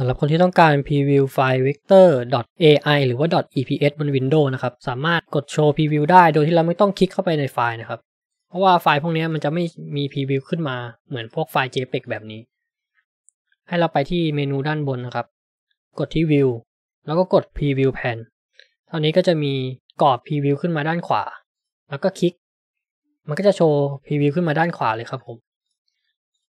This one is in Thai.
สำหรับคนที่ต้องการ preview ไฟล์ vector.ai หรือว่า .eps บน Windows นะครับ สามารถกดโชว์ preview ได้ โดยที่เราไม่ต้องคลิกเข้าไปในไฟล์นะครับ เพราะว่าไฟล์พวกนี้มันจะไม่มี preview ขึ้นมาเหมือนพวกไฟล์ jpeg แบบนี้ ให้เราไปที่เมนูด้านบนนะครับ กดที่ view แล้วก็กด preview pan เตอนนี้ก็จะมีกรอบ preview ขึ้นมาด้านขวา แล้วก็คลิก มันก็จะโชว์ preview ขึ้นมาด้านขวาเลยครับผม